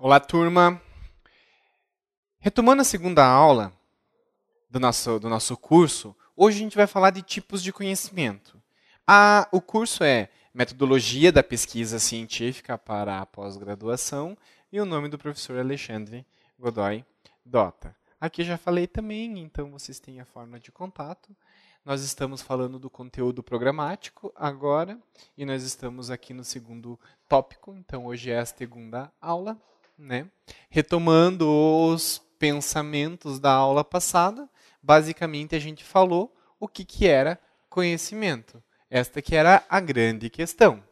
Olá, turma. Retomando a segunda aula do nosso, do nosso curso, hoje a gente vai falar de tipos de conhecimento. A, o curso é Metodologia da Pesquisa Científica para a Pós-Graduação e o nome do professor é Alexandre Godoy Dota. Aqui já falei também, então vocês têm a forma de contato. Nós estamos falando do conteúdo programático agora e nós estamos aqui no segundo tópico, então hoje é a segunda aula né? Retomando os pensamentos da aula passada, basicamente a gente falou o que, que era conhecimento. Esta que era a grande questão.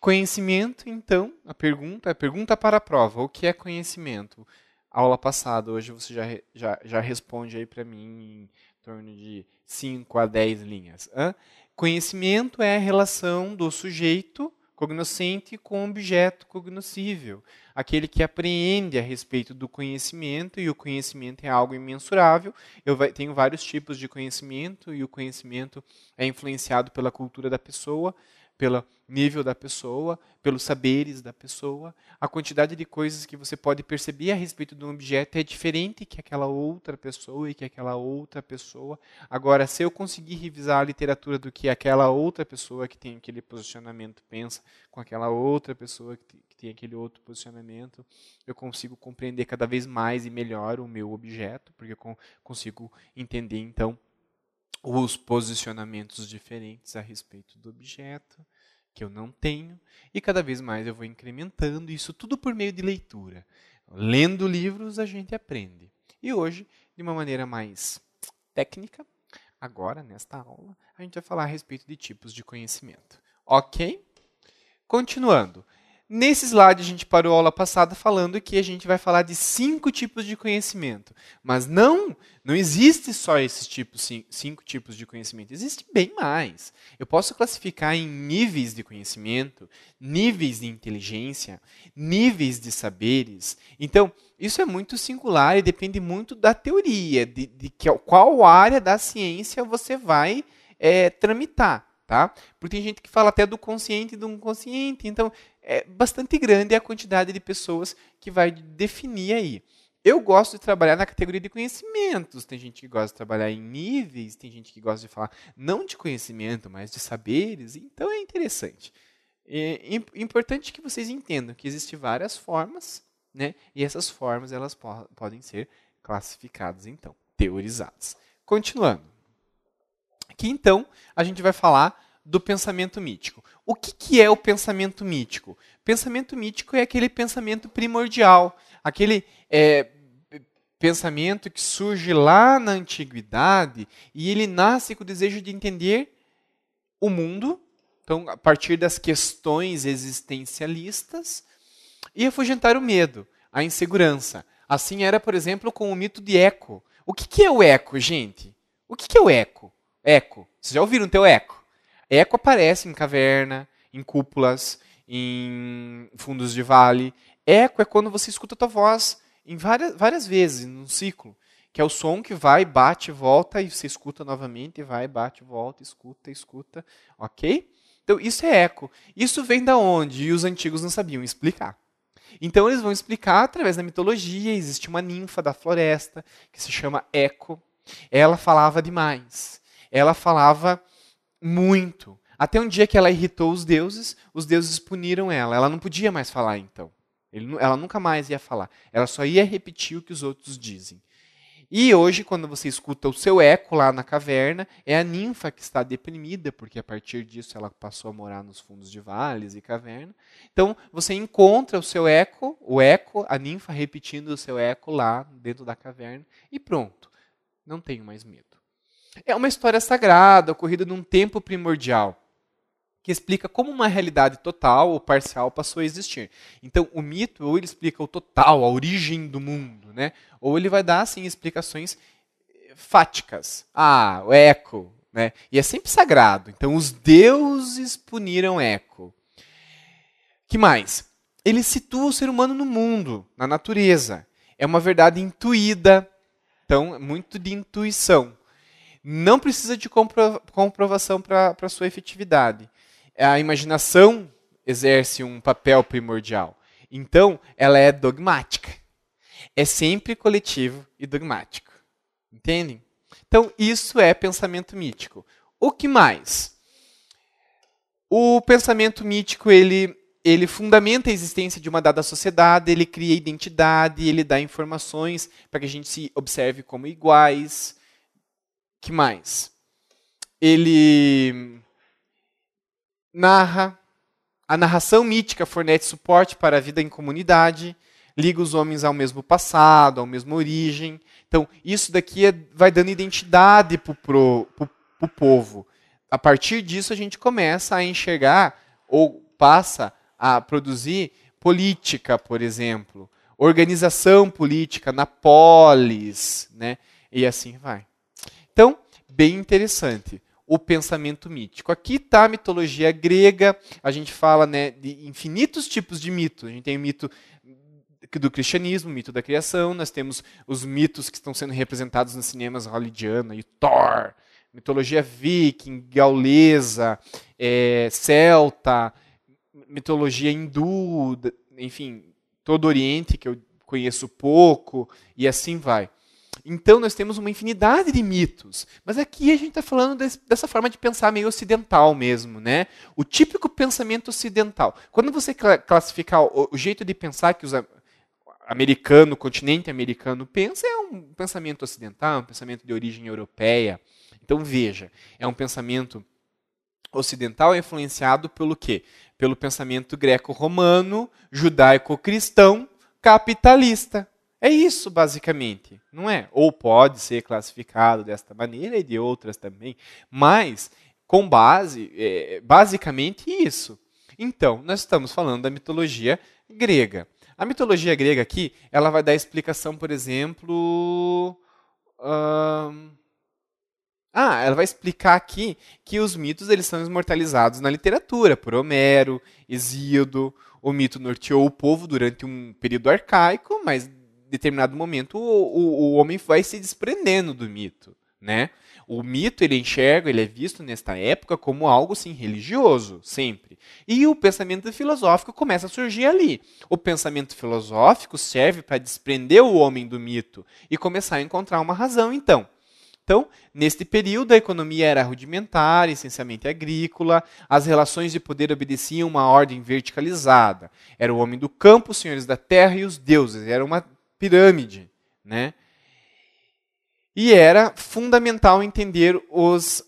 Conhecimento, então, a pergunta, a pergunta para a prova, o que é conhecimento? Aula passada, hoje você já, já, já responde aí para mim em torno de 5 a 10 linhas. Hã? Conhecimento é a relação do sujeito cognoscente com objeto cognoscível, aquele que apreende a respeito do conhecimento, e o conhecimento é algo imensurável. Eu tenho vários tipos de conhecimento, e o conhecimento é influenciado pela cultura da pessoa pelo nível da pessoa, pelos saberes da pessoa. A quantidade de coisas que você pode perceber a respeito de um objeto é diferente que aquela outra pessoa e que aquela outra pessoa. Agora, se eu conseguir revisar a literatura do que aquela outra pessoa que tem aquele posicionamento pensa, com aquela outra pessoa que tem, que tem aquele outro posicionamento, eu consigo compreender cada vez mais e melhor o meu objeto, porque eu consigo entender então os posicionamentos diferentes a respeito do objeto que eu não tenho e cada vez mais eu vou incrementando isso tudo por meio de leitura. Lendo livros a gente aprende. E hoje, de uma maneira mais técnica, agora nesta aula, a gente vai falar a respeito de tipos de conhecimento. OK? Continuando, Nesse slide, a gente parou a aula passada falando que a gente vai falar de cinco tipos de conhecimento. Mas não, não existe só esses tipos, cinco tipos de conhecimento. Existe bem mais. Eu posso classificar em níveis de conhecimento, níveis de inteligência, níveis de saberes. Então, isso é muito singular e depende muito da teoria, de, de qual área da ciência você vai é, tramitar. Tá? Porque tem gente que fala até do consciente e do inconsciente. Então, é bastante grande a quantidade de pessoas que vai definir aí. Eu gosto de trabalhar na categoria de conhecimentos. Tem gente que gosta de trabalhar em níveis, tem gente que gosta de falar não de conhecimento, mas de saberes. Então é interessante. É importante que vocês entendam que existem várias formas, né? E essas formas elas po podem ser classificadas, então, teorizadas. Continuando. Aqui então a gente vai falar do pensamento mítico. O que, que é o pensamento mítico? Pensamento mítico é aquele pensamento primordial, aquele é, pensamento que surge lá na antiguidade e ele nasce com o desejo de entender o mundo, então a partir das questões existencialistas, e afugentar o medo, a insegurança. Assim era, por exemplo, com o mito de Eco. O que, que é o Eco, gente? O que, que é o Eco? Eco. Vocês já ouviram o teu Eco? Eco aparece em caverna, em cúpulas, em fundos de vale. Eco é quando você escuta a tua voz em várias, várias vezes, num ciclo, que é o som que vai, bate, volta, e você escuta novamente, vai, bate, volta, escuta, escuta, ok? Então, isso é eco. Isso vem da onde? E os antigos não sabiam explicar. Então, eles vão explicar através da mitologia. Existe uma ninfa da floresta que se chama Eco. Ela falava demais. Ela falava muito. Até um dia que ela irritou os deuses, os deuses puniram ela. Ela não podia mais falar então. ela nunca mais ia falar. Ela só ia repetir o que os outros dizem. E hoje, quando você escuta o seu eco lá na caverna, é a ninfa que está deprimida, porque a partir disso ela passou a morar nos fundos de vales e caverna. Então, você encontra o seu eco, o eco, a ninfa repetindo o seu eco lá dentro da caverna, e pronto. Não tenho mais medo. É uma história sagrada, ocorrida num tempo primordial, que explica como uma realidade total ou parcial passou a existir. Então, o mito, ou ele explica o total, a origem do mundo, né? ou ele vai dar, assim, explicações eh, fáticas. Ah, o Eco, né? E é sempre sagrado. Então, os deuses puniram Eco. Que mais? Ele situa o ser humano no mundo, na natureza. É uma verdade intuída. Então, muito de intuição não precisa de compro comprovação para sua efetividade. A imaginação exerce um papel primordial. Então, ela é dogmática. É sempre coletivo e dogmático. Entendem? Então, isso é pensamento mítico. O que mais? O pensamento mítico, ele, ele fundamenta a existência de uma dada sociedade, ele cria identidade, ele dá informações para que a gente se observe como iguais, que mais? Ele narra. A narração mítica fornece suporte para a vida em comunidade, liga os homens ao mesmo passado, à mesma origem. Então, isso daqui é, vai dando identidade para o povo. A partir disso, a gente começa a enxergar, ou passa a produzir, política, por exemplo, organização política na polis, né? e assim vai bem interessante o pensamento mítico. Aqui está a mitologia grega, a gente fala né, de infinitos tipos de mito. A gente tem o mito do cristianismo, o mito da criação, nós temos os mitos que estão sendo representados nos cinemas hollywoodiano e Thor, mitologia viking, gaulesa, é, celta, mitologia hindu, enfim, todo o Oriente que eu conheço pouco, e assim vai. Então, nós temos uma infinidade de mitos. Mas aqui a gente está falando desse, dessa forma de pensar meio ocidental mesmo, né? O típico pensamento ocidental. Quando você classificar o, o jeito de pensar que os americano, o continente americano pensa, é um pensamento ocidental, um pensamento de origem europeia. Então, veja, é um pensamento ocidental influenciado pelo quê? Pelo pensamento greco-romano, judaico-cristão, capitalista. É isso, basicamente, não é? Ou pode ser classificado desta maneira e de outras também, mas com base, é, basicamente isso. Então, nós estamos falando da mitologia grega. A mitologia grega aqui, ela vai dar explicação, por exemplo. ah, ela vai explicar aqui que os mitos eles são imortalizados na literatura por Homero, Hesíodo. O mito norteou o povo durante um período arcaico, mas determinado momento o, o, o homem vai se desprendendo do mito, né? O mito ele enxerga, ele é visto nesta época como algo sim religioso, sempre. E o pensamento filosófico começa a surgir ali. O pensamento filosófico serve para desprender o homem do mito e começar a encontrar uma razão, então. Então, neste período, a economia era rudimentar, essencialmente agrícola, as relações de poder obedeciam uma ordem verticalizada. Era o homem do campo, os senhores da terra e os deuses. Era uma pirâmide, né? E era fundamental entender os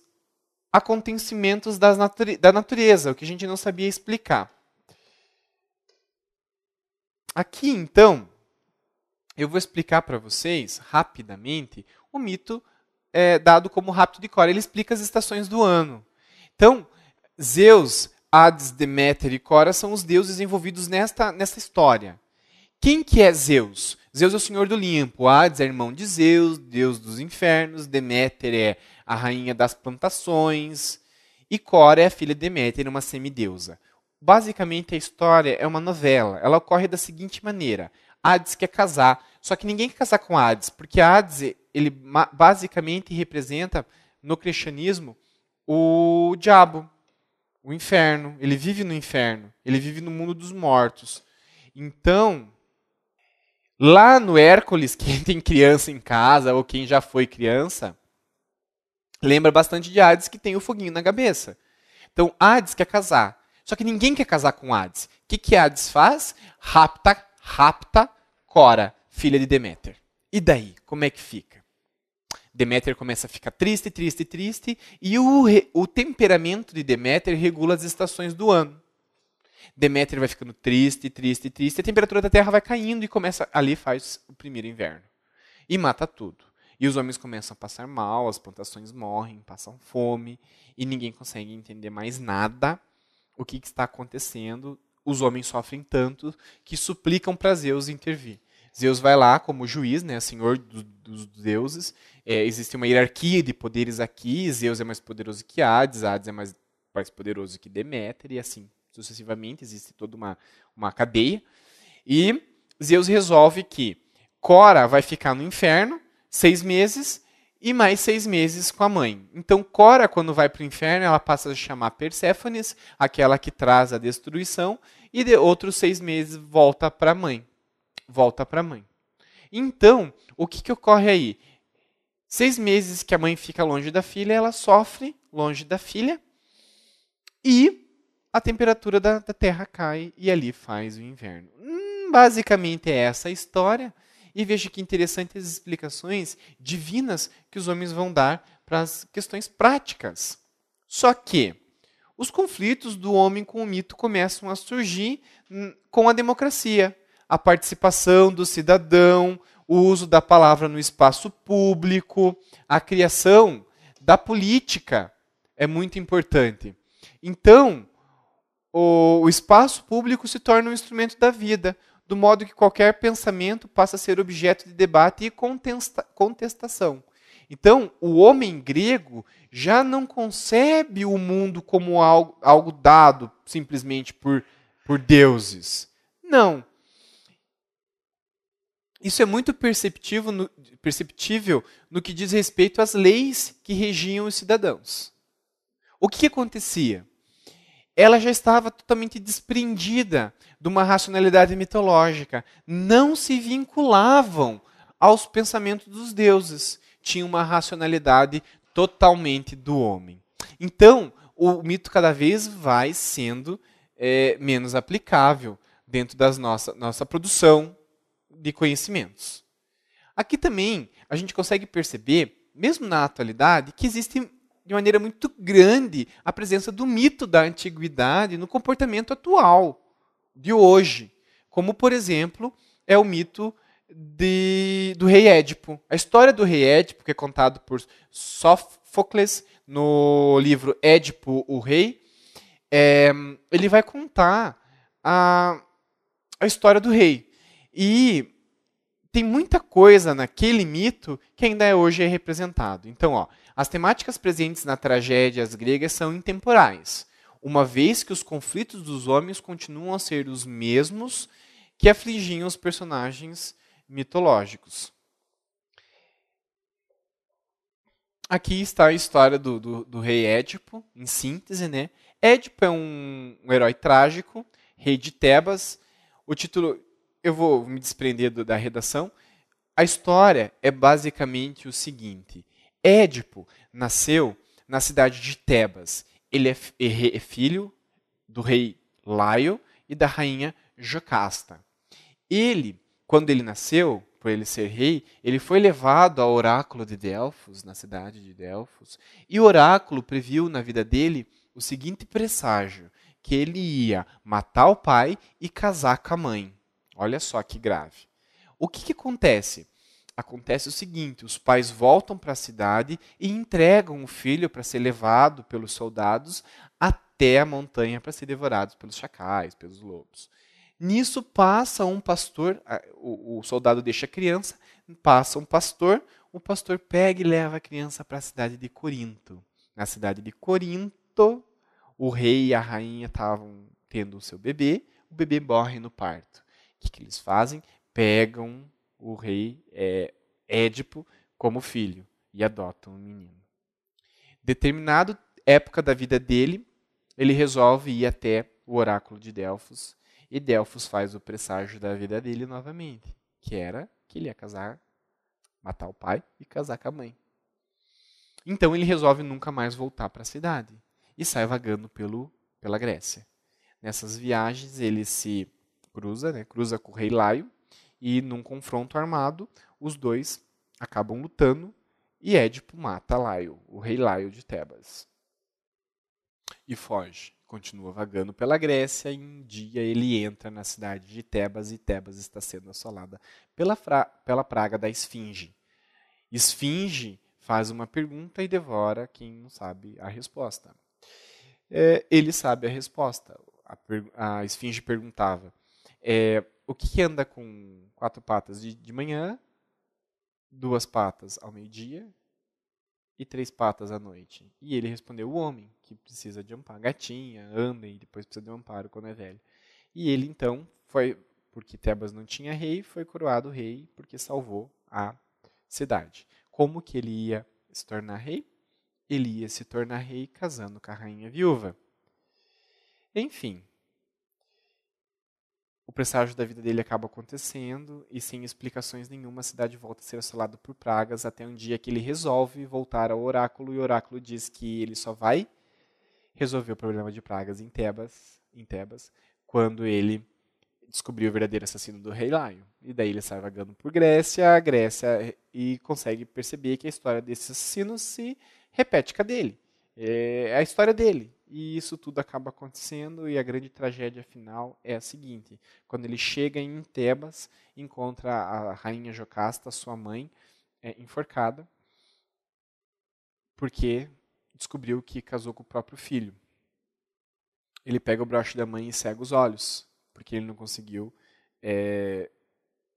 acontecimentos nature da natureza, o que a gente não sabia explicar. Aqui, então, eu vou explicar para vocês, rapidamente, o mito é, dado como rapto de Cora. Ele explica as estações do ano. Então, Zeus, Hades, Deméter e Cora são os deuses envolvidos nesta, nesta história. Quem que é Zeus? Zeus é o senhor do limpo, Hades é irmão de Zeus, deus dos infernos, Deméter é a rainha das plantações, e Cora é a filha de Deméter, uma semideusa. Basicamente, a história é uma novela. Ela ocorre da seguinte maneira. Hades quer casar, só que ninguém quer casar com Hades, porque Hades ele basicamente representa no cristianismo o diabo, o inferno. Ele vive no inferno, ele vive no mundo dos mortos. Então, Lá no Hércules, quem tem criança em casa ou quem já foi criança, lembra bastante de Hades que tem o foguinho na cabeça. Então, Hades quer casar. Só que ninguém quer casar com Hades. O que, que Hades faz? Rapta, rapta Cora, filha de Deméter. E daí? Como é que fica? Deméter começa a ficar triste, triste, triste, e o, o temperamento de Deméter regula as estações do ano. Deméter vai ficando triste, triste, triste. a temperatura da Terra vai caindo e começa ali faz o primeiro inverno e mata tudo. E os homens começam a passar mal, as plantações morrem, passam fome e ninguém consegue entender mais nada o que, que está acontecendo. Os homens sofrem tanto que suplicam para Zeus intervir. Zeus vai lá como juiz, né, senhor do, dos deuses. É, existe uma hierarquia de poderes aqui. Zeus é mais poderoso que Hades, Hades é mais, mais poderoso que Deméter e assim sucessivamente, existe toda uma, uma cadeia. E Zeus resolve que Cora vai ficar no inferno seis meses e mais seis meses com a mãe. Então, Cora, quando vai para o inferno, ela passa a chamar Perséfones, aquela que traz a destruição, e de outros seis meses volta para a mãe. Volta para a mãe. Então, o que, que ocorre aí? Seis meses que a mãe fica longe da filha, ela sofre longe da filha. E a temperatura da, da Terra cai e ali faz o inverno. Hum, basicamente é essa a história. E veja que interessantes explicações divinas que os homens vão dar para as questões práticas. Só que os conflitos do homem com o mito começam a surgir hum, com a democracia, a participação do cidadão, o uso da palavra no espaço público, a criação da política é muito importante. Então, o, o espaço público se torna um instrumento da vida, do modo que qualquer pensamento passa a ser objeto de debate e contesta, contestação. Então, o homem grego já não concebe o mundo como algo, algo dado simplesmente por, por deuses. Não. Isso é muito perceptível no, perceptível no que diz respeito às leis que regiam os cidadãos. O que, que acontecia? ela já estava totalmente desprendida de uma racionalidade mitológica. Não se vinculavam aos pensamentos dos deuses. Tinha uma racionalidade totalmente do homem. Então, o mito cada vez vai sendo é, menos aplicável dentro da nossa, nossa produção de conhecimentos. Aqui também a gente consegue perceber, mesmo na atualidade, que existem de maneira muito grande a presença do mito da antiguidade no comportamento atual de hoje, como por exemplo é o mito de, do rei Édipo. A história do rei Édipo, que é contado por Sófocles no livro Édipo, o rei, é, ele vai contar a, a história do rei. E tem muita coisa naquele mito que ainda é hoje é representado. Então, ó, as temáticas presentes na tragédia gregas são intemporais, uma vez que os conflitos dos homens continuam a ser os mesmos que afligiam os personagens mitológicos. Aqui está a história do, do, do rei Édipo, em síntese, né? Édipo é um, um herói trágico, rei de Tebas. O título eu vou me desprender do, da redação. A história é basicamente o seguinte: Édipo nasceu na cidade de Tebas. Ele é, é, é filho do rei Laio e da rainha Jocasta. Ele, quando ele nasceu, por ele ser rei, ele foi levado ao oráculo de Delfos, na cidade de Delfos, e o oráculo previu na vida dele o seguinte presságio: que ele ia matar o pai e casar com a mãe. Olha só que grave. O que, que acontece? Acontece o seguinte: os pais voltam para a cidade e entregam o filho para ser levado pelos soldados até a montanha para ser devorado pelos chacais, pelos lobos. Nisso passa um pastor, o, o soldado deixa a criança, passa um pastor, o pastor pega e leva a criança para a cidade de Corinto. Na cidade de Corinto, o rei e a rainha estavam tendo o seu bebê, o bebê morre no parto. O que, que eles fazem? Pegam o rei é, Édipo como filho e adotam o menino. Determinada época da vida dele, ele resolve ir até o oráculo de Delfos e Delfos faz o presságio da vida dele novamente, que era que ele ia casar, matar o pai e casar com a mãe. Então ele resolve nunca mais voltar para a cidade e sai vagando pelo, pela Grécia. Nessas viagens ele se cruza, né, cruza com o rei Laio, e num confronto armado, os dois acabam lutando e Édipo mata Laio, o rei Laio de Tebas. E foge, continua vagando pela Grécia e um dia ele entra na cidade de Tebas e Tebas está sendo assolada pela, fra pela praga da Esfinge. Esfinge faz uma pergunta e devora quem não sabe a resposta. É, ele sabe a resposta. A, a Esfinge perguntava: é, o que, que, anda com quatro patas de, de manhã, duas patas ao meio-dia e três patas à noite? E ele respondeu: o homem, que precisa de amparo. Gatinha, anda e depois precisa de um amparo quando é velho. E ele então foi, porque Tebas não tinha rei, foi coroado rei porque salvou a cidade. Como que ele ia se tornar rei? Ele ia se tornar rei casando com a rainha viúva. Enfim, o presságio da vida dele acaba acontecendo e, sem explicações nenhuma, a cidade volta a ser assolada por pragas até um dia que ele resolve voltar ao oráculo e o oráculo diz que ele só vai resolver o problema de pragas em Tebas, em Tebas quando ele descobriu o verdadeiro assassino do Rei Laio. E daí ele sai vagando por Grécia, Grécia e consegue perceber que a história desse assassino se repete com a dele. É, é a história dele. E isso tudo acaba acontecendo e a grande tragédia final é a seguinte: quando ele chega em Tebas, encontra a rainha Jocasta, sua mãe, é, enforcada, porque descobriu que casou com o próprio filho. Ele pega o broche da mãe e cega os olhos, porque ele não conseguiu é,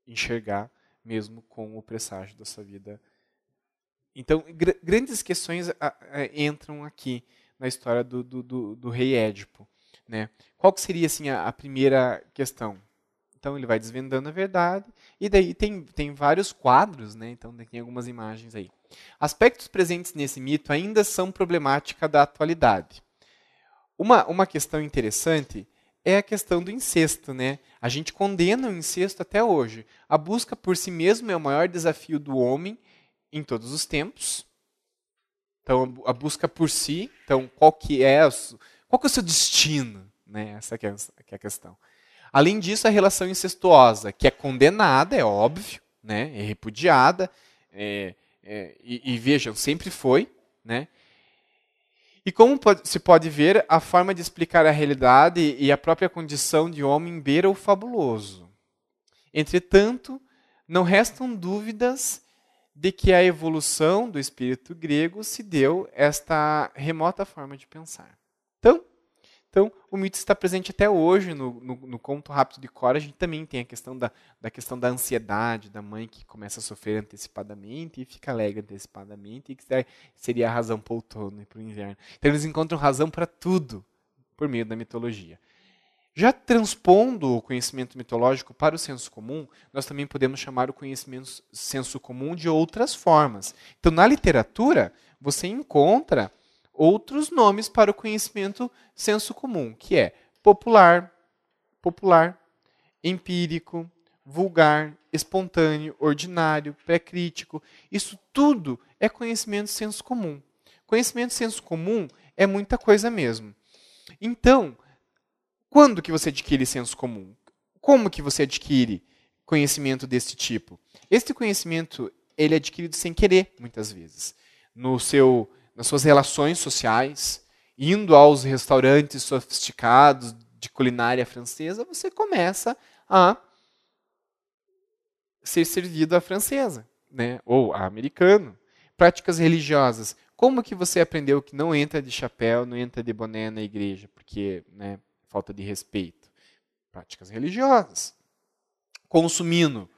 enxergar, mesmo com o presságio da sua vida. Então, gr grandes questões a, a, entram aqui na história do, do, do, do rei Édipo. Né? Qual que seria assim, a, a, primeira questão? Então ele vai desvendando a verdade, e daí tem, tem vários quadros, né? então tem algumas imagens aí. Aspectos presentes nesse mito ainda são problemática da atualidade. Uma, uma questão interessante é a questão do incesto, né? A gente condena o incesto até hoje. A busca por si mesmo é o maior desafio do homem em todos os tempos. Então, a busca por si, então, qual que é, qual que é o seu destino? Né? Essa que é, que é a questão. Além disso, a relação incestuosa, que é condenada, é óbvio, né? é repudiada, é, é, e, e, vejam, sempre foi. Né? E como pode, se pode ver, a forma de explicar a realidade e a própria condição de homem beira o fabuloso. Entretanto, não restam dúvidas de que a evolução do espírito grego se deu esta remota forma de pensar. Então, então o mito está presente até hoje no, no, no conto rápido de Cora. A gente também tem a questão da, da questão da ansiedade da mãe que começa a sofrer antecipadamente e fica alegre antecipadamente e que seria a razão para o outono e para o inverno. Então eles encontram razão para tudo por meio da mitologia. Já transpondo o conhecimento mitológico para o senso comum, nós também podemos chamar o conhecimento senso comum de outras formas. Então, na literatura, você encontra outros nomes para o conhecimento senso comum, que é popular, popular, empírico, vulgar, espontâneo, ordinário, pré-crítico. Isso tudo é conhecimento senso comum. Conhecimento senso comum é muita coisa mesmo. Então, quando que você adquire senso comum? Como que você adquire conhecimento desse tipo? Este conhecimento ele é adquirido sem querer, muitas vezes, no seu, nas suas relações sociais, indo aos restaurantes sofisticados de culinária francesa, você começa a ser servido à francesa, né? Ou à americano. Práticas religiosas. Como que você aprendeu que não entra de chapéu, não entra de boné na igreja, porque, né, falta de respeito? Práticas religiosas. Consumindo.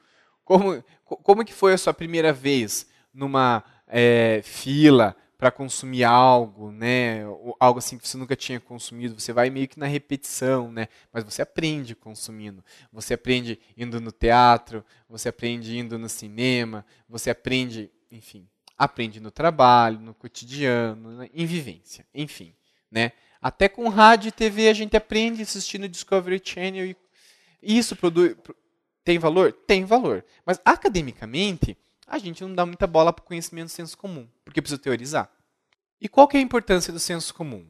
Como, como que foi a sua primeira vez numa é, fila para consumir algo, né? algo assim que você nunca tinha consumido. Você vai meio que na repetição, né? Mas você aprende consumindo. Você aprende indo no teatro, você aprende indo no cinema, você aprende, enfim, aprende no trabalho, no cotidiano, né? em vivência, enfim, né? Até com rádio e TV a gente aprende assistindo Discovery Channel. E isso produz, tem valor? Tem valor. Mas academicamente, a gente não dá muita bola para o conhecimento do senso comum, porque precisa teorizar. E qual que é a importância do senso comum?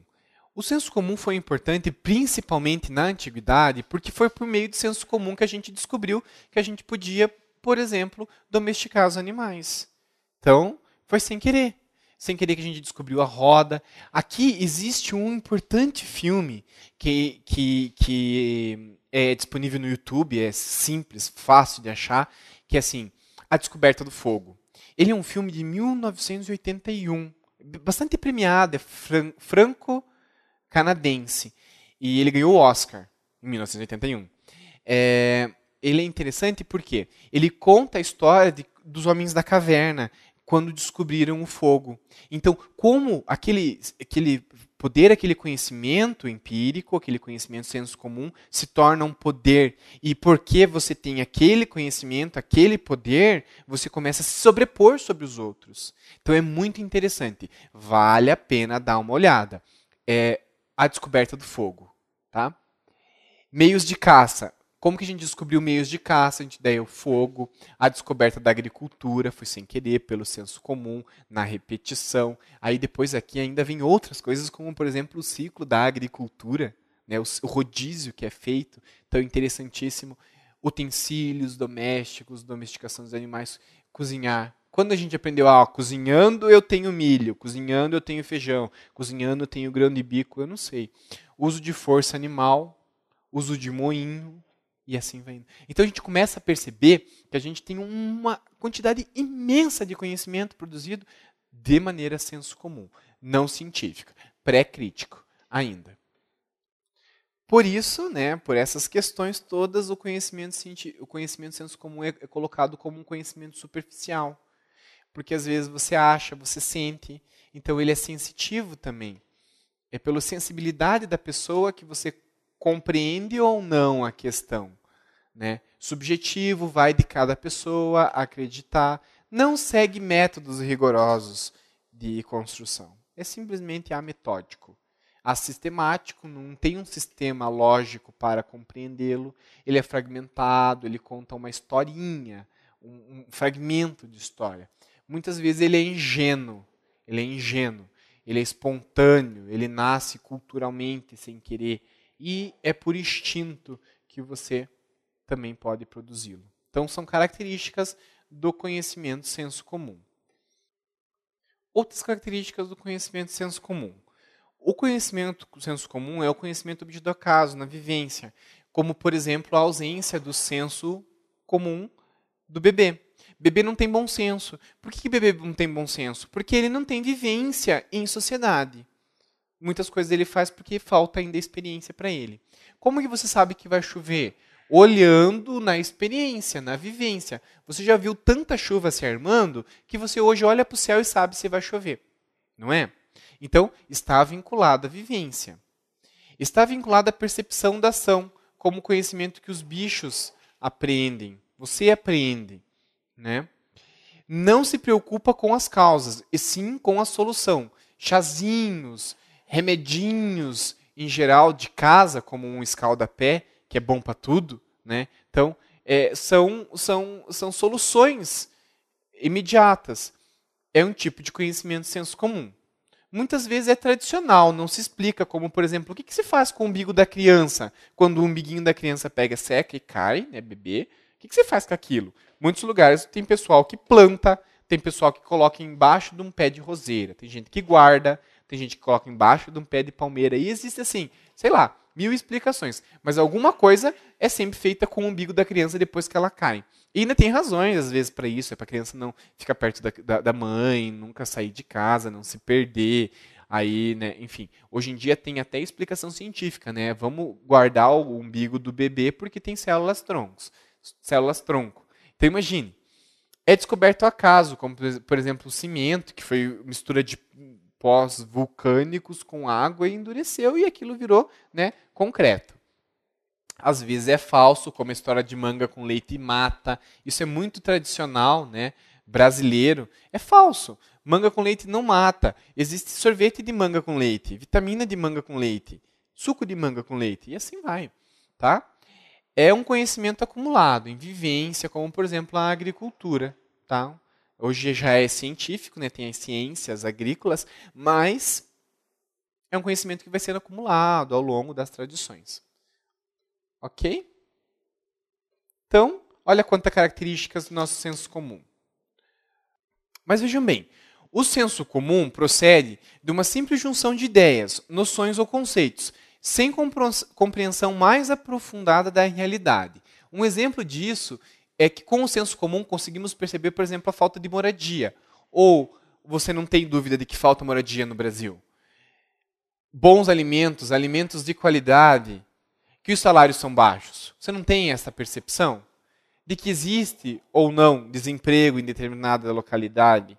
O senso comum foi importante principalmente na antiguidade, porque foi por meio do senso comum que a gente descobriu que a gente podia, por exemplo, domesticar os animais. Então, foi sem querer sem querer que a gente descobriu a roda. Aqui existe um importante filme que, que, que é, é disponível no YouTube, é simples, fácil de achar, que é assim, A Descoberta do Fogo. Ele é um filme de 1981, bastante premiado, é fran franco-canadense, e ele ganhou o Oscar em 1981. É, ele é interessante porque ele conta a história de, dos homens da caverna, quando descobriram o fogo. Então, como aquele, aquele poder, aquele conhecimento empírico, aquele conhecimento senso comum, se torna um poder. E porque você tem aquele conhecimento, aquele poder, você começa a se sobrepor sobre os outros. Então, é muito interessante. Vale a pena dar uma olhada. É a descoberta do fogo. Tá? Meios de caça. Como que a gente descobriu meios de caça? A gente daí é o fogo, a descoberta da agricultura, foi sem querer, pelo senso comum, na repetição. Aí depois aqui ainda vem outras coisas, como por exemplo o ciclo da agricultura, né? o rodízio que é feito, tão interessantíssimo. Utensílios domésticos, domesticação dos animais, cozinhar, quando a gente aprendeu, ah, cozinhando eu tenho milho, cozinhando eu tenho feijão, cozinhando eu tenho grão de bico, eu não sei. Uso de força animal, uso de moinho, e assim vai indo. Então a gente começa a perceber que a gente tem uma quantidade imensa de conhecimento produzido de maneira senso comum, não científica, pré-crítico ainda. Por isso, né, por essas questões todas, o conhecimento, o conhecimento senso comum é, é colocado como um conhecimento superficial. Porque às vezes você acha, você sente, então ele é sensitivo também. É pela sensibilidade da pessoa que você compreende ou não a questão. Né? Subjetivo vai de cada pessoa acreditar, não segue métodos rigorosos de construção. É simplesmente ametódico. Assistemático não tem um sistema lógico para compreendê-lo. Ele é fragmentado, ele conta uma historinha, um, um fragmento de história. Muitas vezes ele é ingênuo, ele é ingênuo, ele é espontâneo, ele nasce culturalmente sem querer e é por instinto que você também pode produzi-lo. Então, são características do conhecimento senso comum. Outras características do conhecimento senso comum. O conhecimento senso comum é o conhecimento obtido a caso, na vivência, como, por exemplo, a ausência do senso comum do bebê. Bebê não tem bom senso. Por que, que bebê não tem bom senso? Porque ele não tem vivência em sociedade muitas coisas ele faz porque falta ainda experiência para ele. Como que você sabe que vai chover? Olhando na experiência, na vivência. Você já viu tanta chuva se armando que você hoje olha para o céu e sabe se vai chover, não é? Então, está vinculada à vivência. Está vinculada à percepção da ação, como conhecimento que os bichos aprendem, você aprende, né? Não se preocupa com as causas, e sim com a solução. Chazinhos, remedinhos em geral de casa, como um escaldapé, que é bom para tudo, né? Então, é, são, são, são soluções imediatas. É um tipo de conhecimento de senso comum. Muitas vezes é tradicional, não se explica, como, por exemplo, o que, que se faz com o umbigo da criança? Quando o umbiguinho da criança pega, seca e cai, né, bebê, o que, que você faz com aquilo? Muitos lugares tem pessoal que planta, tem pessoal que coloca embaixo de um pé de roseira, tem gente que guarda, tem gente que coloca embaixo de um pé de palmeira. E existe assim, sei lá, mil explicações. Mas alguma coisa é sempre feita com o umbigo da criança depois que ela cai. E ainda tem razões, às vezes, para isso. É para a criança não ficar perto da, da, da, mãe, nunca sair de casa, não se perder. Aí, né, enfim, hoje em dia tem até explicação científica, né? Vamos guardar o umbigo do bebê porque tem células troncos, células tronco. Então imagine, é descoberto acaso, como por exemplo o cimento, que foi mistura de pós-vulcânicos com água e endureceu e aquilo virou né, concreto. Às vezes é falso, como a história de manga com leite e mata. Isso é muito tradicional, né? Brasileiro. É falso. Manga com leite não mata. Existe sorvete de manga com leite, vitamina de manga com leite, suco de manga com leite e assim vai, tá? É um conhecimento acumulado em vivência, como por exemplo a agricultura, tá? Hoje já é científico, né? tem as ciências agrícolas, mas é um conhecimento que vai sendo acumulado ao longo das tradições. Ok? Então, olha quantas características do nosso senso comum. Mas vejam bem, o senso comum procede de uma simples junção de ideias, noções ou conceitos, sem compreensão mais aprofundada da realidade. Um exemplo disso é que com o senso comum conseguimos perceber, por exemplo, a falta de moradia. Ou você não tem dúvida de que falta moradia no Brasil? Bons alimentos, alimentos de qualidade, que os salários são baixos. Você não tem essa percepção de que existe ou não desemprego em determinada localidade?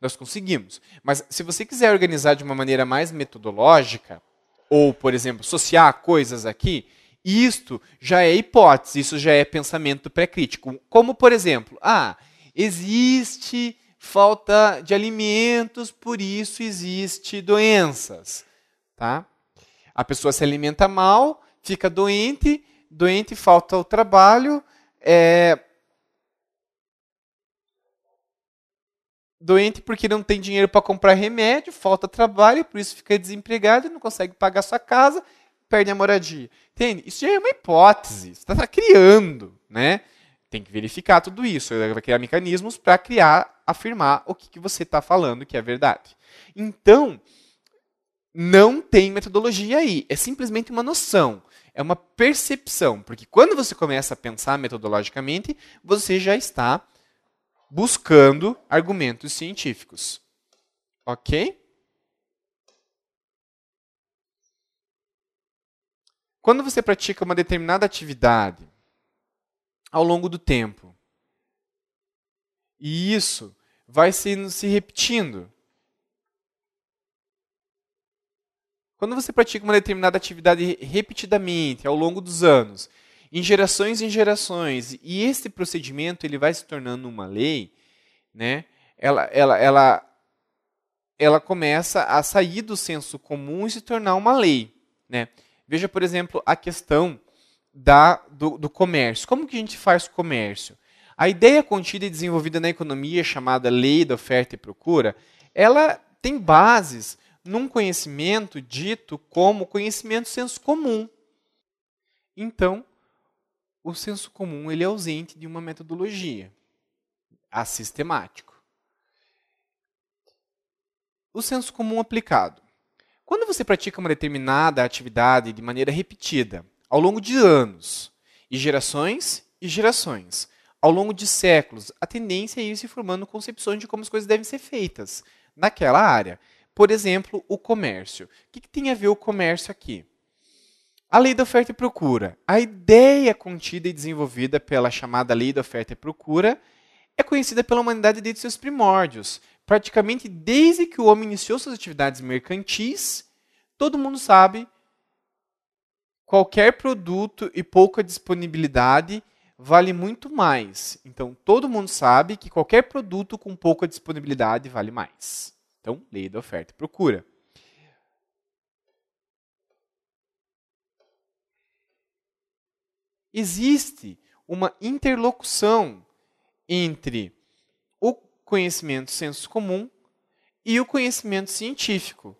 Nós conseguimos. Mas se você quiser organizar de uma maneira mais metodológica, ou, por exemplo, associar coisas aqui, isto já é hipótese, isso já é pensamento pré-crítico. Como, por exemplo, ah, existe falta de alimentos, por isso existe doenças, tá? A pessoa se alimenta mal, fica doente, doente falta o trabalho, é... doente porque não tem dinheiro para comprar remédio, falta trabalho, por isso fica desempregado, não consegue pagar sua casa, perdem a moradia. Entende? Isso já é uma hipótese. Você está criando, né? Tem que verificar tudo isso. Vai criar mecanismos para criar, afirmar o que, que você está falando que é verdade. Então, não tem metodologia aí. É simplesmente uma noção. É uma percepção. Porque quando você começa a pensar metodologicamente, você já está buscando argumentos científicos. Ok? Quando você pratica uma determinada atividade ao longo do tempo, e isso vai se, se repetindo. Quando você pratica uma determinada atividade repetidamente ao longo dos anos, em gerações em gerações, e esse procedimento ele vai se tornando uma lei, né? Ela, ela, ela, ela começa a sair do senso comum e se tornar uma lei, né? Veja, por exemplo, a questão da, do, do comércio. Como que a gente faz comércio? A ideia contida e desenvolvida na economia, chamada lei da oferta e procura, ela tem bases num conhecimento dito como conhecimento senso comum. Então, o senso comum ele é ausente de uma metodologia assistemático. O senso comum aplicado. Quando você pratica uma determinada atividade de maneira repetida, ao longo de anos, e gerações e gerações, ao longo de séculos, a tendência é ir se formando concepções de como as coisas devem ser feitas naquela área. Por exemplo, o comércio. O que, que tem a ver o comércio aqui? A lei da oferta e procura. A ideia contida e desenvolvida pela chamada lei da oferta e procura é conhecida pela humanidade desde seus primórdios praticamente desde que o homem iniciou suas atividades mercantis, todo mundo sabe qualquer produto e pouca disponibilidade vale muito mais. Então, todo mundo sabe que qualquer produto com pouca disponibilidade vale mais. Então, lei da oferta e procura. Existe uma interlocução entre conhecimento senso comum e o conhecimento científico.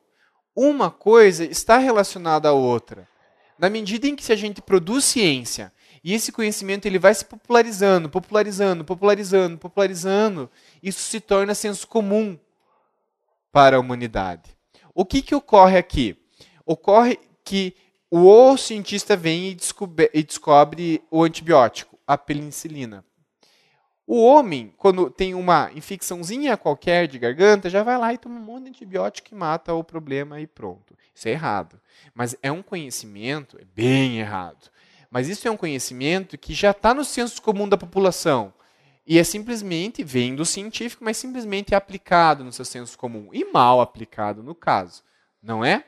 Uma coisa está relacionada à outra. Na medida em que se a gente produz ciência e esse conhecimento ele vai se popularizando, popularizando, popularizando, popularizando, isso se torna senso comum para a humanidade. O que, que ocorre aqui? Ocorre que o cientista vem e descobre, e descobre o antibiótico, a penicilina. O homem, quando tem uma infecçãozinha qualquer de garganta, já vai lá e toma um monte de antibiótico e mata o problema e pronto. Isso é errado. Mas é um conhecimento, é bem errado. Mas isso é um conhecimento que já está no senso comum da população. E é simplesmente, vem do científico, mas simplesmente é aplicado no seu senso comum. E mal aplicado no caso, não é?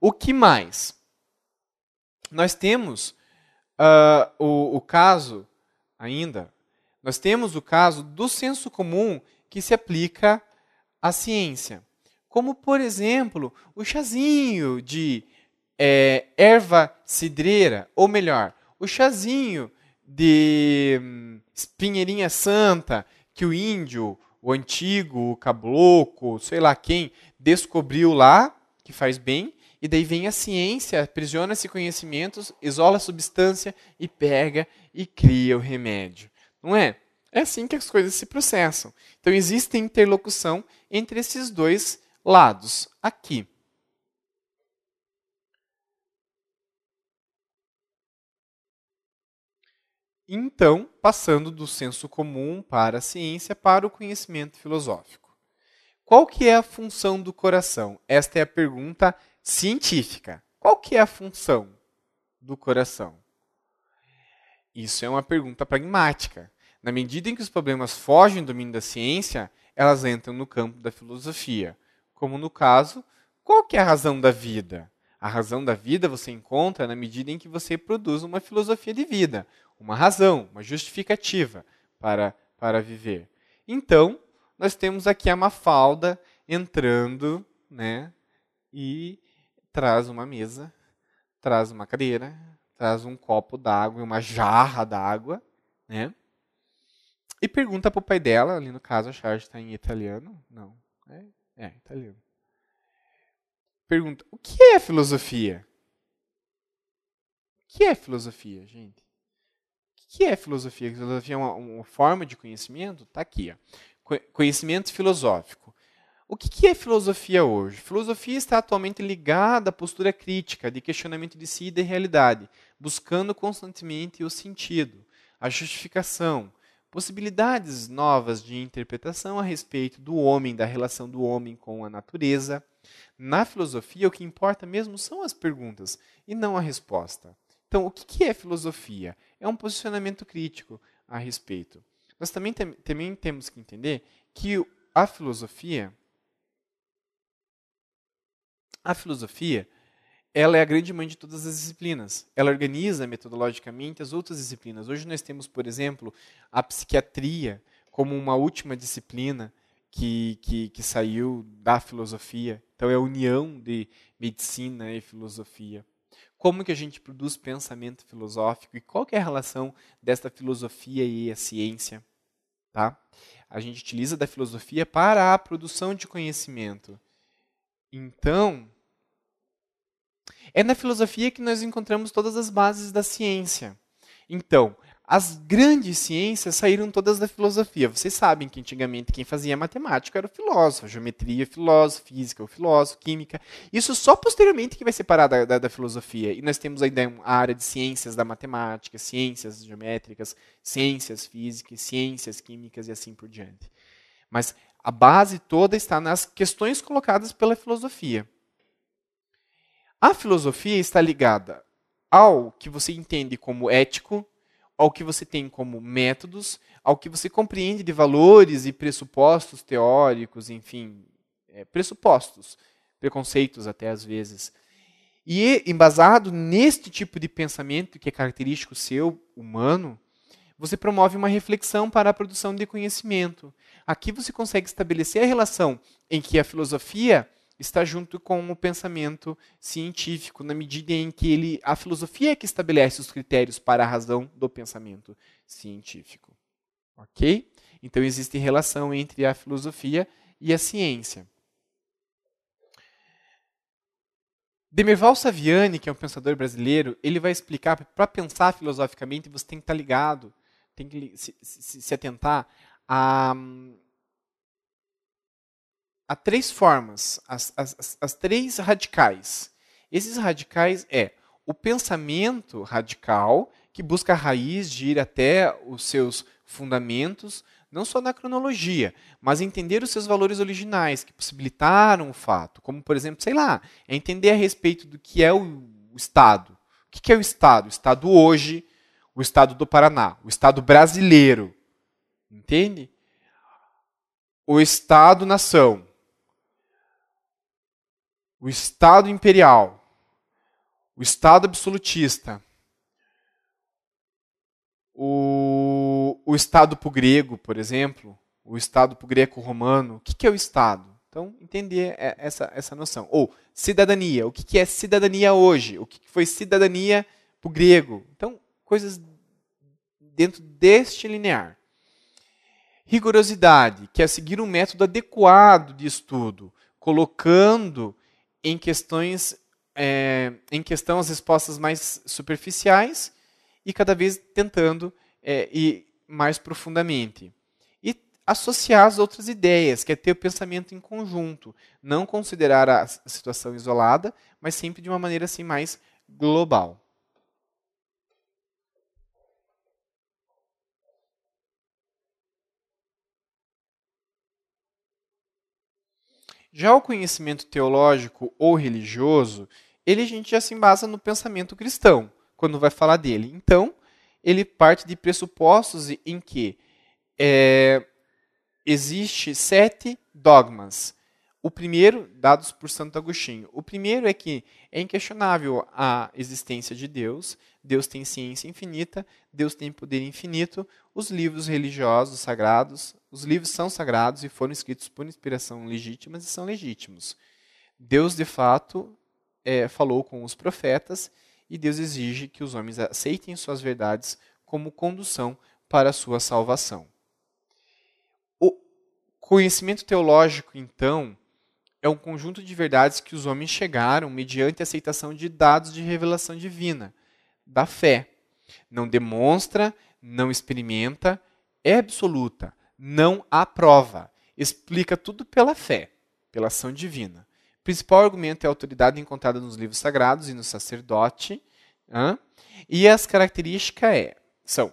O que mais? Nós temos uh, o, o caso ainda nós temos o caso do senso comum que se aplica à ciência. Como, por exemplo, o chazinho de é, erva cidreira, ou melhor, o chazinho de hum, espinheirinha santa que o índio, o antigo, o cabloco, sei lá quem, descobriu lá, que faz bem, e daí vem a ciência, aprisiona-se conhecimentos, isola a substância e pega e cria o remédio não é? É assim que as coisas se processam. Então existe interlocução entre esses dois lados aqui. Então, passando do senso comum para a ciência para o conhecimento filosófico. Qual que é a função do coração? Esta é a pergunta científica. Qual que é a função do coração? Isso é uma pergunta pragmática. Na medida em que os problemas fogem do domínio da ciência, elas entram no campo da filosofia. Como no caso, qual que é a razão da vida? A razão da vida você encontra na medida em que você produz uma filosofia de vida, uma razão, uma justificativa para, para viver. Então, nós temos aqui a Mafalda entrando, né? E traz uma mesa, traz uma cadeira, traz um copo d'água, uma jarra d'água, né? E pergunta pro pai dela, ali no caso a charge está em italiano. Não. É, é, italiano. Pergunta: o que é filosofia? O que é filosofia, gente? O que é filosofia? Filosofia é uma, uma forma de conhecimento? Está aqui. Ó. Conhecimento filosófico. O que é filosofia hoje? Filosofia está atualmente ligada à postura crítica, de questionamento de si e da realidade, buscando constantemente o sentido, a justificação, possibilidades novas de interpretação a respeito do homem, da relação do homem com a natureza. Na filosofia, o que importa mesmo são as perguntas e não a resposta. Então, o que é filosofia? É um posicionamento crítico a respeito. Nós também, tem, também temos que entender que a filosofia. A filosofia ela é a grande mãe de todas as disciplinas. Ela organiza metodologicamente as outras disciplinas. Hoje nós temos, por exemplo, a psiquiatria como uma última disciplina que, que, que saiu da filosofia. Então, é a união de medicina e filosofia. Como que a gente produz pensamento filosófico e qual é a relação desta filosofia e a ciência? Tá? A gente utiliza da filosofia para a produção de conhecimento. Então, é na filosofia que nós encontramos todas as bases da ciência. Então, as grandes ciências saíram todas da filosofia. Vocês sabem que antigamente quem fazia matemática era o filósofo, geometria, filósofo, física, o filósofo, química. Isso só posteriormente que vai separar da, da, da filosofia. E nós temos ainda a área de ciências da matemática, ciências geométricas, ciências físicas, ciências químicas e assim por diante. Mas a base toda está nas questões colocadas pela filosofia. A filosofia está ligada ao que você entende como ético, ao que você tem como métodos, ao que você compreende de valores e pressupostos teóricos, enfim, é, pressupostos, preconceitos até às vezes. E embasado neste tipo de pensamento que é característico seu, humano, você promove uma reflexão para a produção de conhecimento. Aqui você consegue estabelecer a relação em que a filosofia está junto com o pensamento científico, na medida em que ele, a filosofia é que estabelece os critérios para a razão do pensamento científico. Ok? Então existe relação entre a filosofia e a ciência. Demerval Saviani, que é um pensador brasileiro, ele vai explicar para pensar filosoficamente você tem que estar tá ligado, tem que se, se, se atentar a hum, há três formas, as, as, as três radicais. Esses radicais é o pensamento radical, que busca a raiz de ir até os seus fundamentos, não só na cronologia, mas entender os seus valores originais que possibilitaram o fato, como por exemplo, sei lá, é entender a respeito do que é o Estado. O que é o Estado? O Estado hoje, o Estado do Paraná, o Estado brasileiro, entende? O Estado-nação, o Estado imperial, o Estado absolutista, o, o Estado para o grego, por exemplo, o Estado para o greco-romano. O que, que, é o Estado? Então, entender é, essa, essa noção. Ou cidadania. O que, que é cidadania hoje? O que, que foi cidadania para o grego? Então, coisas dentro deste linear. Rigorosidade, que é seguir um método adequado de estudo, colocando em questões é, em questão as respostas mais superficiais e cada vez tentando é, ir mais profundamente e associar as outras ideias, que é ter o pensamento em conjunto, não considerar a situação isolada, mas sempre de uma maneira assim mais global. Já o conhecimento teológico ou religioso, ele a gente já se embasa no pensamento cristão, quando vai falar dele. Então, ele parte de pressupostos em que é, existe sete dogmas. O primeiro, dados por Santo Agostinho. O primeiro é que é inquestionável a existência de Deus, Deus tem ciência infinita, Deus tem poder infinito, os livros religiosos sagrados, os livros são sagrados e foram escritos por inspiração legítima e são legítimos. Deus, de fato, é, falou com os profetas e Deus exige que os homens aceitem suas verdades como condução para a sua salvação. O conhecimento teológico, então, é um conjunto de verdades que os homens chegaram mediante a aceitação de dados de revelação divina, da fé. Não demonstra, não experimenta, é absoluta não há prova. Explica tudo pela fé, pela ação divina. O principal argumento é a autoridade encontrada nos livros sagrados e no sacerdote. Hein? E as características é, são: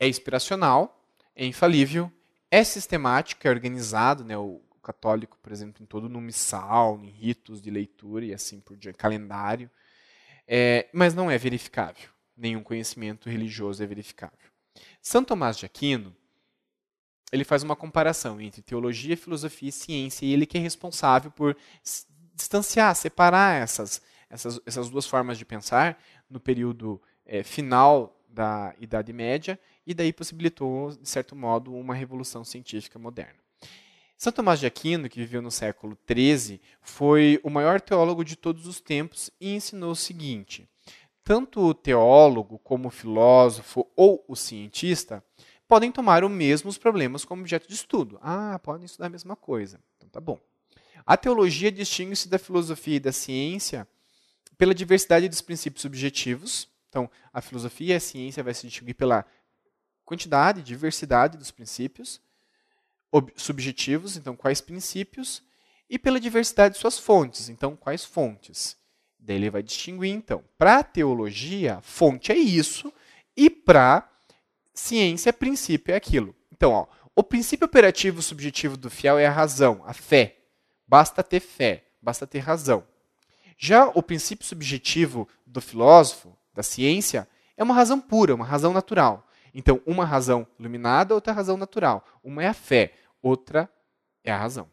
é inspiracional, é infalível, é sistemático, é organizado, né? O católico, por exemplo, em todo no missal, em ritos de leitura e assim por diante, calendário, é, mas não é verificável. Nenhum conhecimento religioso é verificável. São Tomás de Aquino ele faz uma comparação entre teologia, filosofia e ciência, e ele que é responsável por distanciar, separar essas, essas, essas duas formas de pensar no período é, final da Idade Média, e daí possibilitou, de certo modo, uma revolução científica moderna. São Tomás de Aquino, que viveu no século XIII, foi o maior teólogo de todos os tempos e ensinou o seguinte: tanto o teólogo como o filósofo ou o cientista podem tomar os mesmos problemas como objeto de estudo. Ah, podem estudar a mesma coisa. Então tá bom. A teologia distingue-se da filosofia e da ciência pela diversidade dos princípios subjetivos. Então, a filosofia e a ciência vai se distinguir pela quantidade, diversidade dos princípios subjetivos, então quais princípios, e pela diversidade de suas fontes, então quais fontes. Daí ele vai distinguir, então, para a teologia, fonte é isso, e para ciência, princípio é aquilo. Então, ó, o princípio operativo subjetivo do fiel é a razão, a fé. Basta ter fé, basta ter razão. Já o princípio subjetivo do filósofo, da ciência, é uma razão pura, uma razão natural. Então, uma razão iluminada, outra razão natural. Uma é a fé, outra é a razão.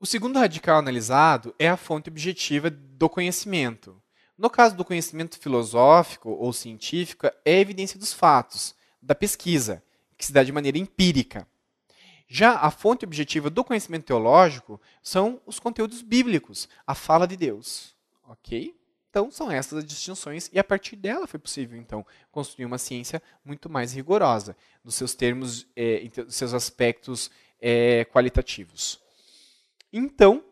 O segundo radical analisado é a fonte objetiva do conhecimento. No caso do conhecimento filosófico ou científico, é a evidência dos fatos, da pesquisa, que se dá de maneira empírica. Já a fonte objetiva do conhecimento teológico são os conteúdos bíblicos, a fala de Deus. Ok? Então, são essas as distinções, e a partir dela foi possível, então, construir uma ciência muito mais rigorosa, nos seus termos, nos é, seus aspectos é, qualitativos. Então,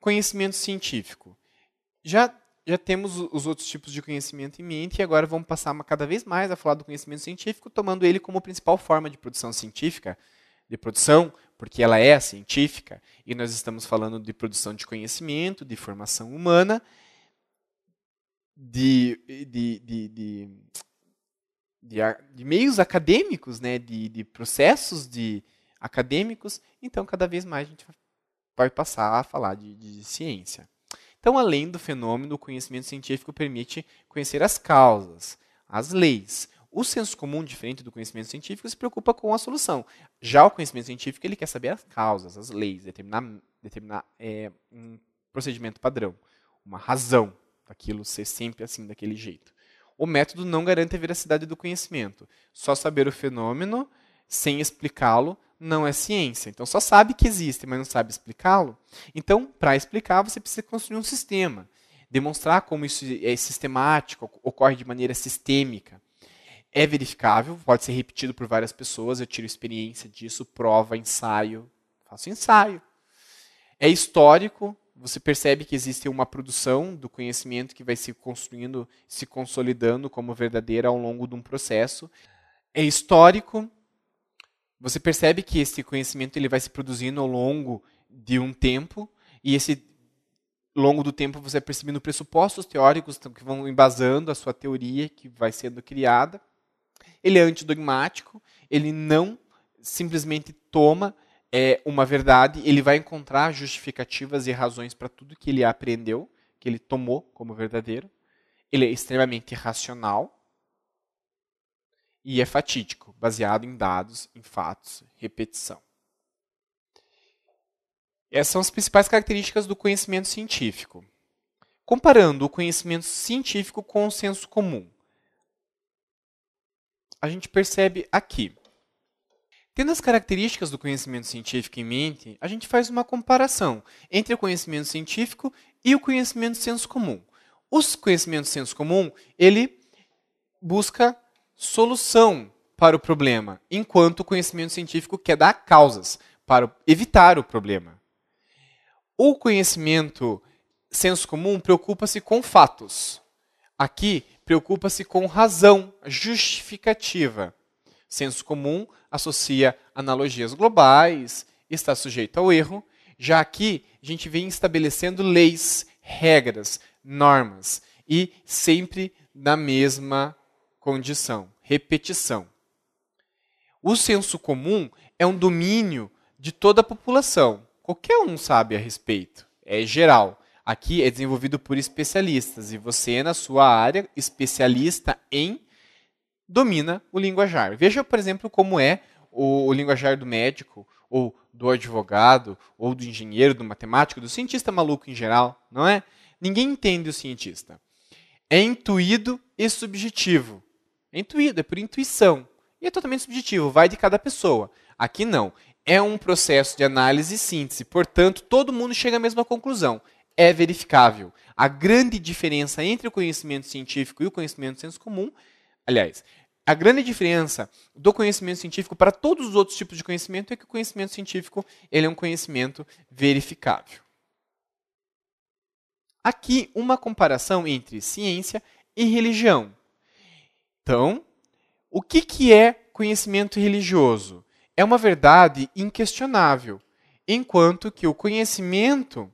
conhecimento científico. Já já temos os outros tipos de conhecimento em mente e agora vamos passar cada vez mais a falar do conhecimento científico, tomando ele como principal forma de produção científica, de produção, porque ela é científica, e nós estamos falando de produção de conhecimento, de formação humana, de, de, de, de, meios acadêmicos, né, de, de processos de acadêmicos, então cada vez mais a gente vai passar a falar de ciência. Então, além do fenômeno, o conhecimento científico permite conhecer as causas, as leis. O senso comum, diferente do conhecimento científico, se preocupa com a solução. Já o conhecimento científico, ele quer saber as causas, as leis, determinar, determinar é, um procedimento padrão, uma razão daquilo ser sempre assim, daquele jeito. O método não garante a veracidade do conhecimento. Só saber o fenômeno sem explicá-lo não é ciência. Então só sabe que existe, mas não sabe explicá-lo. Então, para explicar, você precisa construir um sistema, demonstrar como isso é sistemático, ocorre de maneira sistêmica. É verificável, pode ser repetido por várias pessoas, eu tiro experiência disso, prova, ensaio, faço ensaio. É histórico, você percebe que existe uma produção do conhecimento que vai se construindo, se consolidando como verdadeira ao longo de um processo. É histórico, você percebe que esse conhecimento ele vai se produzindo ao longo de um tempo e esse longo do tempo você vai percebendo pressupostos teóricos que vão embasando a sua teoria que vai sendo criada. Ele é antidogmático, ele não simplesmente toma é, uma verdade, ele vai encontrar justificativas e razões para tudo que ele aprendeu, que ele tomou como verdadeiro. Ele é extremamente racional, e é fatídico, baseado em dados, em fatos, repetição. Essas são as principais características do conhecimento científico. Comparando o conhecimento científico com o senso comum, a gente percebe aqui. Tendo as características do conhecimento científico em mente, a gente faz uma comparação entre o conhecimento científico e o conhecimento senso comum. O conhecimento senso comum, ele busca solução para o problema, enquanto o conhecimento científico quer dar causas para evitar o problema. O conhecimento senso comum preocupa-se com fatos. Aqui, preocupa-se com razão justificativa. Senso comum associa analogias globais, está sujeito ao erro. Já aqui, a gente vem estabelecendo leis, regras, normas e sempre da mesma condição, repetição. O senso comum é um domínio de toda a população. Qualquer um sabe a respeito. É geral. Aqui é desenvolvido por especialistas e você, na sua área, especialista em, domina o linguajar. Veja, por exemplo, como é o, o linguajar do médico, ou do advogado, ou do engenheiro, do matemático, do cientista maluco em geral, não é? Ninguém entende o cientista. É intuído e subjetivo. É intuído, é por intuição. E é totalmente subjetivo, vai de cada pessoa. Aqui não. É um processo de análise e síntese, portanto, todo mundo chega à mesma conclusão. É verificável. A grande diferença entre o conhecimento científico e o conhecimento do senso comum, aliás, a grande diferença do conhecimento científico para todos os outros tipos de conhecimento é que o conhecimento científico ele é um conhecimento verificável. Aqui, uma comparação entre ciência e religião. Então, o que, que é conhecimento religioso? É uma verdade inquestionável, enquanto que o conhecimento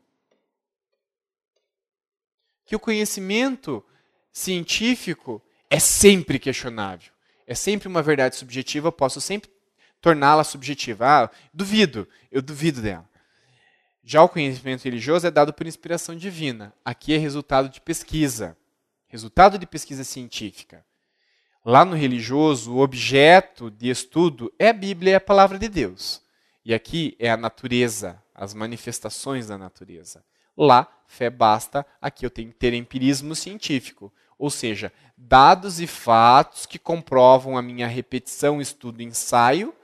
que o conhecimento científico é sempre questionável. É sempre uma verdade subjetiva, posso sempre torná-la subjetiva. Ah, duvido, eu duvido dela. Já o conhecimento religioso é dado por inspiração divina. Aqui é resultado de pesquisa, resultado de pesquisa científica. Lá no religioso, o objeto de estudo é a Bíblia, é a palavra de Deus. E aqui é a natureza, as manifestações da natureza. Lá, fé basta, aqui eu tenho que ter empirismo científico, ou seja, dados e fatos que comprovam a minha repetição, estudo, ensaio,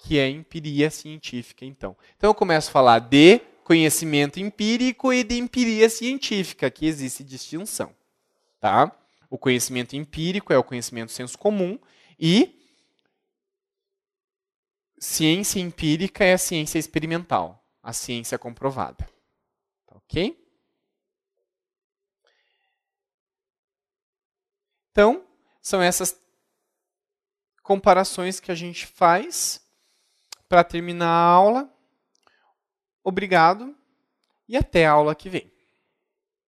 que é empiria científica, então. Então eu começo a falar de conhecimento empírico e de empiria científica, que existe distinção, tá? O conhecimento empírico é o conhecimento senso comum e ciência empírica é a ciência experimental, a ciência comprovada. Tá ok? Então, são essas comparações que a gente faz para terminar a aula. Obrigado e até a aula que vem.